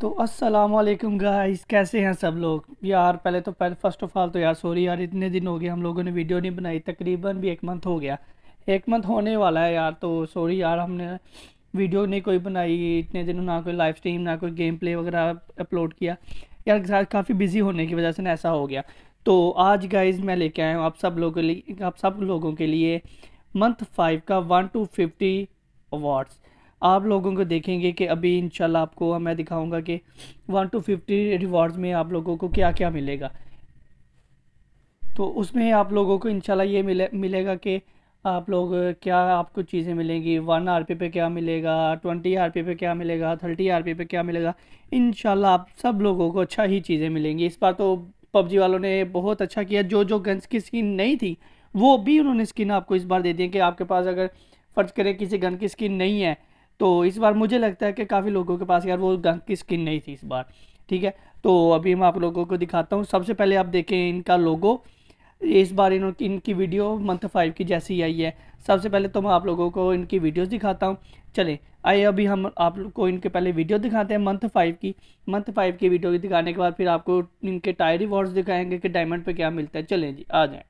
तो अस्सलाम वालेकुम गाइस कैसे हैं सब लोग यार पहले तो पहले फर्स्ट ऑफ ऑल तो यार सॉरी यार इतने दिन हो गए हम लोगों ने वीडियो नहीं बनाई तकरीबन भी एक मंथ हो गया एक मंथ होने वाला है यार तो सॉरी यार हमने वीडियो नहीं कोई बनाई इतने दिन ना कोई लाइव स्ट्रीम ना कोई गेम प्ले वगैरह अपलोड किया यार काफ़ी बिजी होने की वजह से ना ऐसा हो गया तो आज गाइज मैं लेके आया हूँ आप सब लोगों के लिए आप सब लोगों के लिए मंथ फाइव का वन टू फिफ्टी अवार्ड्स आप लोगों को देखेंगे कि अभी इंशाल्लाह आपको मैं दिखाऊंगा कि वन टू फिफ्टी रिवॉर्ड्स में आप लोगों को क्या क्या मिलेगा तो उसमें आप लोगों को इंशाल्लाह ये मिले मिलेगा कि आप लोग क्या आपको चीज़ें मिलेंगी वन आर पी पे क्या मिलेगा ट्वेंटी आर पी पे क्या मिलेगा थर्टी आर पी पे क्या मिलेगा इन आप सब लोगों को अच्छा ही चीज़ें मिलेंगी इस बार तो पबजी वालों ने बहुत अच्छा किया जो जो गन्स की स्किन नहीं थी वो भी उन्होंने स्किन आपको इस बार दे दी कि आपके पास अगर फ़र्ज़ करें किसी गन की स्किन नहीं है तो इस बार मुझे लगता है कि काफ़ी लोगों के पास यार वो गंक की स्किन नहीं थी इस बार ठीक है तो अभी मैं आप लोगों को दिखाता हूँ सबसे पहले आप देखें इनका लोगो इस बार इन इनकी वीडियो मंथ फाइव की जैसी आई है सबसे पहले तो मैं आप लोगों को इनकी वीडियोस दिखाता हूँ चले आइए अभी हम आप लोग को इनके पहले वीडियो दिखाते हैं मंथ फाइव की मंथ फाइव की वीडियो दिखाने के बाद फिर आपको इनके टायर रिवॉर्ड्स दिखाएंगे कि डायमंड पे क्या मिलता है चलें जी आ जाए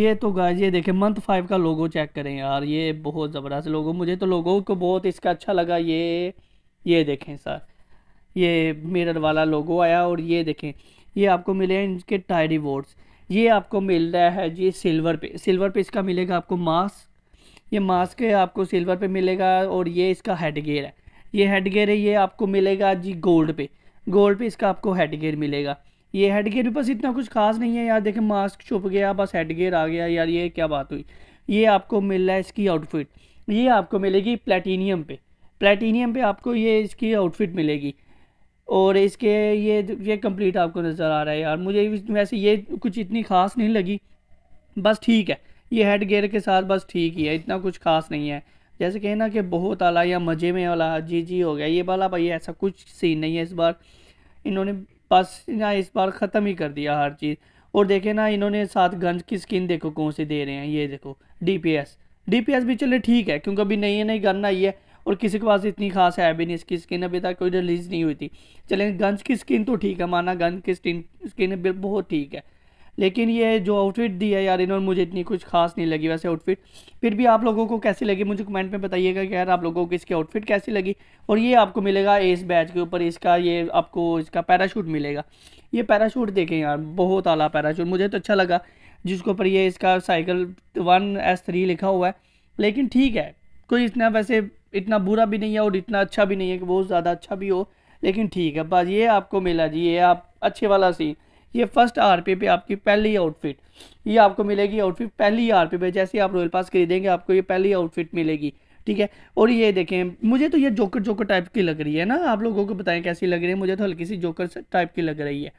ये तो गाइस ये देखें मंथ फाइव का लोगो चेक करें यार ये बहुत ज़बरदस्त लोगो मुझे तो लोगो को बहुत इसका अच्छा लगा ये ये देखें सर ये मिरर वाला लोगो आया और ये देखें ये आपको मिले हैं इनके टायरी बोर्ड्स ये आपको मिल रहा है जी सिल्वर पे सिल्वर पे इसका मिलेगा आपको मास्क ये मास्क आपको सिल्वर पे मिलेगा और ये इसका हेड गेयर है ये हेड गेयर है ये आपको मिलेगा जी गोल्ड पे गोल्ड पे इसका आपको हेड गेयर मिलेगा ये हेड गेयर भी बस इतना कुछ खास नहीं है यार देखें मास्क छुप गया बस हेड गेयर आ गया यार ये क्या बात हुई ये आपको मिल रहा है इसकी आउटफिट ये आपको मिलेगी प्लेटिनियम पे प्लेटिनियम पे आपको ये इसकी आउटफिट मिलेगी और इसके ये ये कंप्लीट आपको नज़र आ रहा है यार मुझे वैसे ये कुछ इतनी खास नहीं लगी बस ठीक है ये हेड गेयर के साथ बस ठीक ही है इतना कुछ खास नहीं है जैसे कहे ना कि बहुत आला या मज़े में वाला जी जी हो गया ये वाला भाई ऐसा कुछ सीन नहीं है इस बार इन्होंने बस ना इस बार ख़त्म ही कर दिया हर चीज़ और देखे ना इन्होंने साथ गंज की स्किन देखो कौन से दे रहे हैं ये देखो डीपीएस डीपीएस भी चले ठीक है क्योंकि अभी नई नई गन आई है और किसी के पास इतनी खास है भी नहीं इसकी स्किन अभी तक कोई रिलीज़ नहीं हुई थी चलें गंज की स्किन तो ठीक है माना गंज की स्किन स्किन बहुत ठीक है लेकिन ये जो आउटफिट दी है यार इन्होंने मुझे इतनी कुछ खास नहीं लगी वैसे आउटफिट फिर भी आप लोगों को कैसी लगी मुझे कमेंट में बताइएगा कि यार आप लोगों को इसकी आउटफिट कैसी लगी और ये आपको मिलेगा इस बैच के ऊपर इसका ये आपको इसका पैराशूट मिलेगा ये पैराशूट देखें यार बहुत आला पैराशूट मुझे तो अच्छा लगा जिसके ऊपर ये इसका साइकिल वन एस थ्री लिखा हुआ है लेकिन ठीक है कोई इतना वैसे इतना बुरा भी नहीं है और इतना अच्छा भी नहीं है कि बहुत ज़्यादा अच्छा भी हो लेकिन ठीक है बस ये आपको मिला जी ये आप अच्छे वाला सीन ये फर्स्ट आर पे आपकी पहली आउटफिट ये आपको मिलेगी आउटफिट पहली आर पे जैसे आप रॉयल पास खरीदेंगे आपको ये पहली आउटफिट मिलेगी ठीक है और ये देखें मुझे तो ये जोकर जोकर टाइप की लग रही है ना आप लोगों को बताएं कैसी लग रही है मुझे तो हल्की सी जोकर टाइप की लग रही है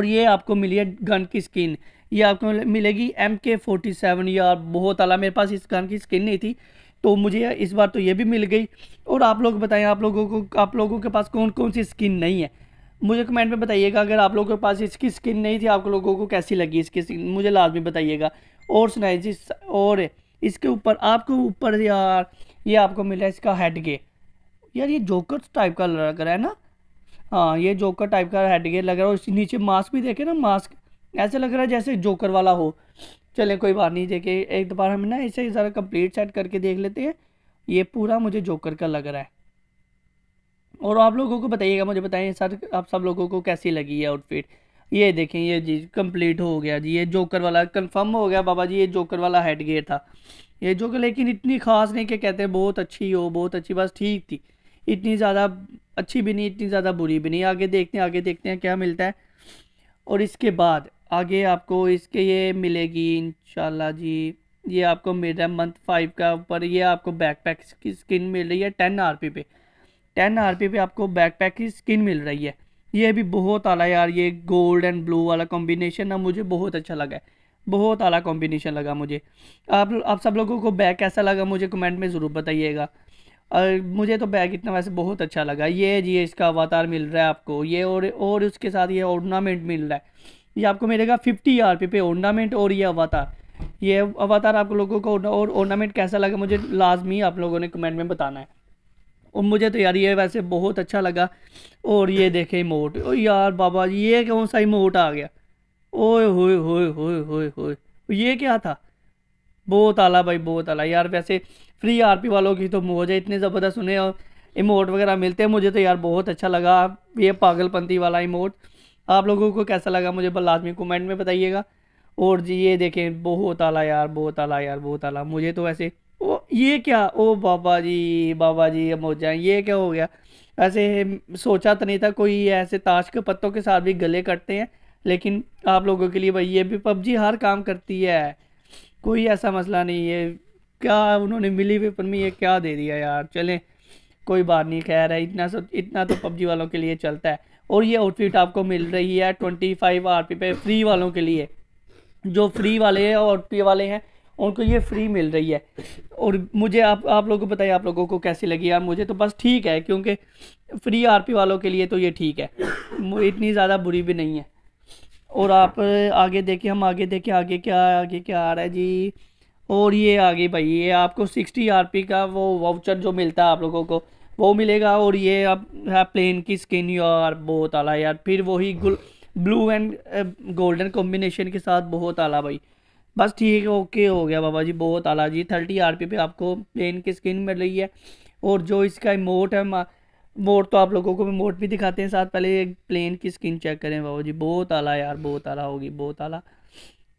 और ये आपको मिली है गन की स्किन ये आपको मिलेगी एम के फोर्टी सेवन या बहुत अला मेरे पास इस गन की स्किन नहीं थी तो मुझे इस बार तो ये भी मिल गई और आप लोग बताएं आप लोगों को आप लोगों के पास कौन कौन सी स्किन नहीं है मुझे कमेंट में बताइएगा अगर आप लोगों के पास इसकी स्किन नहीं थी आप लोगों को कैसी लगी इसकी स्किन मुझे लाजमी बताइएगा और सुनाए जी और इसके ऊपर आपको ऊपर यार ये आपको मिला इसका हेड गे यार ये जोकर टाइप का लग रहा है ना हाँ ये जोकर टाइप का हेड गे लग रहा है और नीचे मास्क भी देखे ना मास्क ऐसे लग रहा है जैसे जोकर वाला हो चले कोई बात नहीं देखे एक बार हम ना इसे ज़रा कम्प्लीट सेट करके देख लेते हैं ये पूरा मुझे जोकर का लग रहा है और आप लोगों को बताइएगा मुझे बताएं सर आप सब लोगों को कैसी लगी है आउटफिट ये देखें ये जी कंप्लीट हो गया जी ये जोकर वाला कंफर्म हो गया बाबा जी ये जोकर वाला हेड गेयर था ये जोकर लेकिन इतनी खास नहीं कि कहते हैं बहुत अच्छी हो बहुत अच्छी बस ठीक थी इतनी ज़्यादा अच्छी भी नहीं इतनी ज़्यादा बुरी भी नहीं आगे देखते हैं आगे देखते हैं क्या मिलता है और इसके बाद आगे आपको इसके ये मिलेगी इन जी ये आपको मिल रहा है मंथ फाइव का ऊपर ये आपको बैक पैक की स्किन मिल रही है टेन आर पे टेन आर पे आपको बैकपैक की स्किन मिल रही है ये भी बहुत आला यार ये गोल्ड एंड ब्लू वाला कॉम्बिनेशन ना मुझे बहुत अच्छा लगा है बहुत आला कॉम्बिनेशन लगा मुझे आप आप सब लोगों को बैग कैसा लगा मुझे कमेंट में ज़रूर बताइएगा और मुझे तो बैग इतना वैसे बहुत अच्छा लगा ये जी इसका अवतार मिल रहा है आपको ये और और उसके साथ ये ऑर्नामेंट मिल रहा है ये आपको मिलेगा फिफ्टी आर पे ऑर्नामेंट और ये अवतार ये अवतार आप लोगों को और ऑर्नामेंट कैसा लगा मुझे लाजमी आप लोगों ने कमेंट में बताना है और मुझे तो यार ये वैसे बहुत अच्छा लगा और ये देखे इमोट ओ यार बाबा ये कौन सा इमोट आ गया ओए होए होए होए होए होए ये क्या था बहुत आला भाई बहुत आला यार वैसे फ्री आरपी वालों की तो है इतने ज़बरदस्त उन्हें और इमोट वगैरह मिलते हैं मुझे तो यार बहुत अच्छा लगा ये पागलपंती वाला इमोट आप लोगों को कैसा लगा मुझे बल लाजमी कमेंट में बताइएगा और जी ये देखें बहुत आला यार बहुत आला यार बहुत आला मुझे तो वैसे ये क्या ओ बाबा जी बाबा जी हम ये क्या हो गया ऐसे सोचा तो नहीं था कोई ऐसे ताश के पत्तों के साथ भी गले कटते हैं लेकिन आप लोगों के लिए भाई ये भी पबजी हर काम करती है कोई ऐसा मसला नहीं है क्या उन्होंने मिली वेपन में ये क्या दे दिया यार चलें कोई बात नहीं खैर है इतना सब इतना तो पबजी वालों के लिए चलता है और ये आउटफिट आपको मिल रही है ट्वेंटी फाइव आर पे फ्री वालों के लिए जो फ्री वाले हैं और पी वाले हैं उनको ये फ्री मिल रही है और मुझे आप आप लोगों को बताइए आप लोगों को कैसी लगी यार मुझे तो बस ठीक है क्योंकि फ्री आरपी वालों के लिए तो ये ठीक है इतनी ज़्यादा बुरी भी नहीं है और आप आगे देखें हम आगे देखें आगे क्या आगे क्या आ रहा है जी और ये आगे भाई ये आपको सिक्सटी आर पी का वो वाउचर जो मिलता है आप लोगों को वो मिलेगा और ये अब है प्लेन की स्किन यार बहुत आला यार फिर वही ब्लू एंड गोल्डन कॉम्बिनेशन के साथ बहुत आला भाई बस ठीक है ओके हो गया बाबा जी बहुत आला जी थर्टी आर पे आपको प्लेन की स्किन मिल रही है और जो इसका इमोट है मोट तो आप लोगों को भी मोट भी दिखाते हैं साथ पहले प्लेन की स्किन चेक करें बाबा जी बहुत आला यार बहुत आला होगी बहुत आला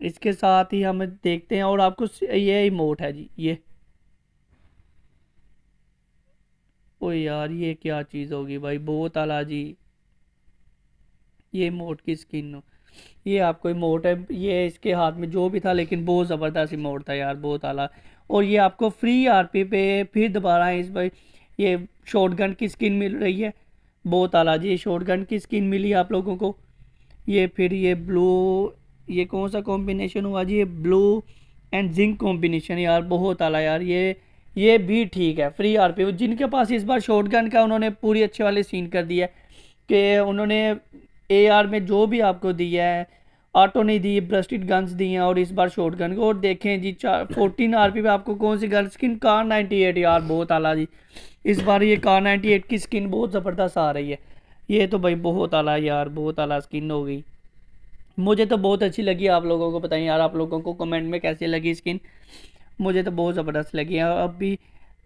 इसके साथ ही हम देखते हैं और आपको ये इमोट है जी ये ओ यार ये क्या चीज़ होगी भाई बहुत आला जी ये इमोट की स्किन हो ये आपको इमोट है ये इसके हाथ में जो भी था लेकिन बहुत ज़बरदस्त इमोट था यार बहुत आला और ये आपको फ्री आरपी पे फिर दोबारा इस भाई ये शॉर्ट गन की स्किन मिल रही है बहुत आला जी शॉर्ट गन की स्किन मिली आप लोगों को ये फिर ये ब्लू ये कौन सा कॉम्बिनेशन हुआ जी ये ब्लू एंड जिंक कॉम्बिनेशन यार बहुत आला यार ये ये भी ठीक है फ्री आर पी जिनके पास इस बार शॉर्ट गन का उन्होंने पूरी अच्छे वाले सीन कर दिया कि उन्होंने एआर में जो भी आपको दिया है ऑटो नहीं दी ब्रस्टेड गन्स दी हैं और इस बार शॉर्ट गन को और देखें जी चार फोर्टीन आर पे आपको कौन सी gun skin car ninety eight यार बहुत आला जी इस बार ये कार नाइन्टी एट की स्किन बहुत ज़बरदस्त आ रही है ये तो भाई बहुत आला यार बहुत आला स्किन हो गई मुझे तो बहुत अच्छी लगी आप लोगों को बताइए यार आप लोगों को कमेंट में कैसी लगी स्किन मुझे तो बहुत ज़बरदस्त लगी अब भी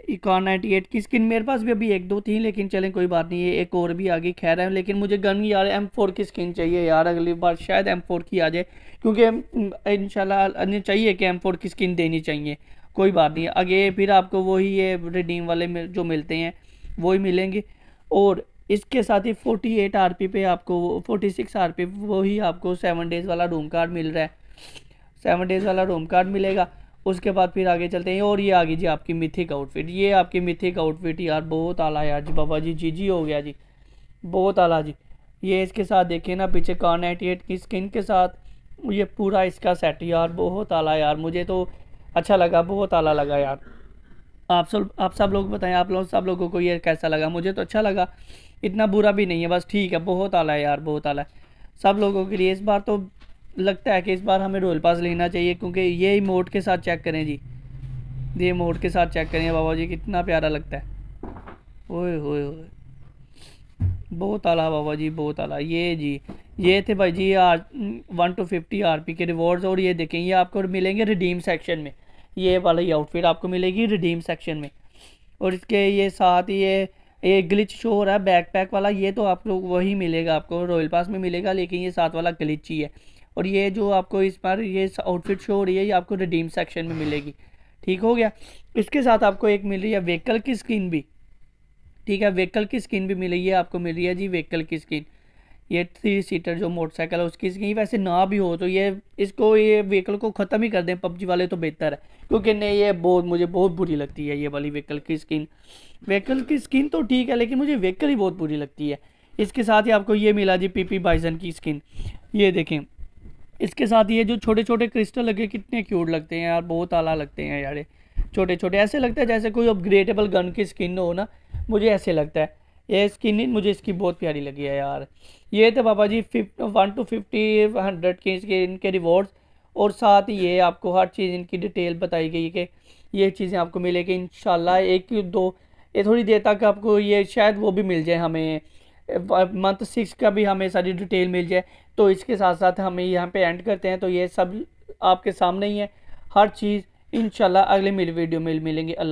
इकॉन नाइन्टी एट की स्किन मेरे पास भी अभी एक दो थी लेकिन चलें कोई बात नहीं है एक और भी आगे खैर है लेकिन मुझे गन यार एम फोर की स्किन चाहिए यार अगली बार शायद एम फोर की आ जाए क्योंकि इन शाला चाहिए कि एम फोर की स्किन देनी चाहिए कोई बात नहीं आगे फिर आपको वही ये रिडीम वाले जो मिलते हैं वही मिलेंगे और इसके साथ ही फ़ोर्टी एट आर पी पे आपको फोर्टी सिक्स आर पी वही आपको सेवन डेज़ वाला रूम कार्ड मिल रहा है सेवन डेज़ वाला रूम कार्ड मिलेगा उसके बाद फिर आगे चलते हैं और ये आ गई जी आपकी मिथिक आउटफिट ये आपकी मिथिक आउटफिट यार बहुत आला यार जी बाबा जी जी जी हो गया जी बहुत आला जी ये इसके साथ देखिए ना पीछे कार नाइटी एट की स्किन के साथ ये पूरा इसका सेट यार बहुत आला यार मुझे तो अच्छा लगा बहुत आला लगा यार आप सब आप सब लोग बताएं आप लोग सब लोगों को ये कैसा लगा मुझे तो अच्छा लगा इतना बुरा भी नहीं है बस ठीक है बहुत आला है यार बहुत आला है सब लोगों के लिए इस बार तो लगता है कि इस बार हमें रोयल पास लेना चाहिए क्योंकि ये इमोट के साथ चेक करें जी ये इमोट के साथ चेक करें बाबा जी कितना प्यारा लगता है ओए ओए ओए बहुत आला बाबा जी बहुत आला ये जी ये थे भाई जी R one two fifty R P के रिवॉर्ड्स और ये देखें ये आपको मिलेंगे रिडीम सेक्शन में ये वाला ही आउटफिट आपको मिलेगी रिडीम सेक्शन में और इसके ये साथ ये ये ग्लिच शो हो रहा है बैक पैक वाला ये तो आपको वही मिलेगा आपको रॉयल पास में मिलेगा लेकिन ये साथ वाला ग्लिच ही है और ये जो आपको इस बार ये आउटफिट शो हो रही है ये आपको रिडीम सेक्शन में मिलेगी ठीक हो गया इसके साथ आपको एक मिल रही है व्हीकल की स्किन भी ठीक है व्हीकल की स्किन भी मिल रही है आपको मिल रही है जी व्हीकल की स्किन ये थ्री सीटर जो मोटरसाइकिल है उसकी स्किन वैसे ना भी हो तो ये इसको ये व्हीकल को ख़त्म ही कर दें पबजी वाले तो बेहतर है क्योंकि नहीं ये बहुत मुझे बहुत बुरी लगती है ये वाली व्हीकल की स्किन व्हीकल की स्किन तो ठीक है लेकिन मुझे व्हीकल ही बहुत बुरी लगती है इसके साथ ही आपको ये मिला जी पी बाइजन की स्किन ये देखें इसके साथ ये जो छोटे छोटे क्रिस्टल लगे कितने क्यूट लगते हैं यार बहुत आला लगते हैं यार छोटे छोटे ऐसे लगता है जैसे कोई अपग्रेडेबल गन की स्किन हो ना मुझे ऐसे लगता है ये स्किन मुझे इसकी बहुत प्यारी लगी है यार ये थे तो बाबा जी fifty one two fifty hundred के इसके इनके रिवॉर्ड्स और साथ ही ये आपको हर चीज़ इनकी डिटेल बताई गई कि ये चीज़ें आपको मिलेगी इन एक दो ये थोड़ी देर तक आपको ये शायद वो भी मिल जाए हमें मंथ सिक्स का भी हमें सारी डिटेल मिल जाए तो इसके साथ साथ हमें यहाँ पे एंड करते हैं तो ये सब आपके सामने ही है हर चीज़ इन अगले मिल वीडियो में मिलेंगे अल्लाह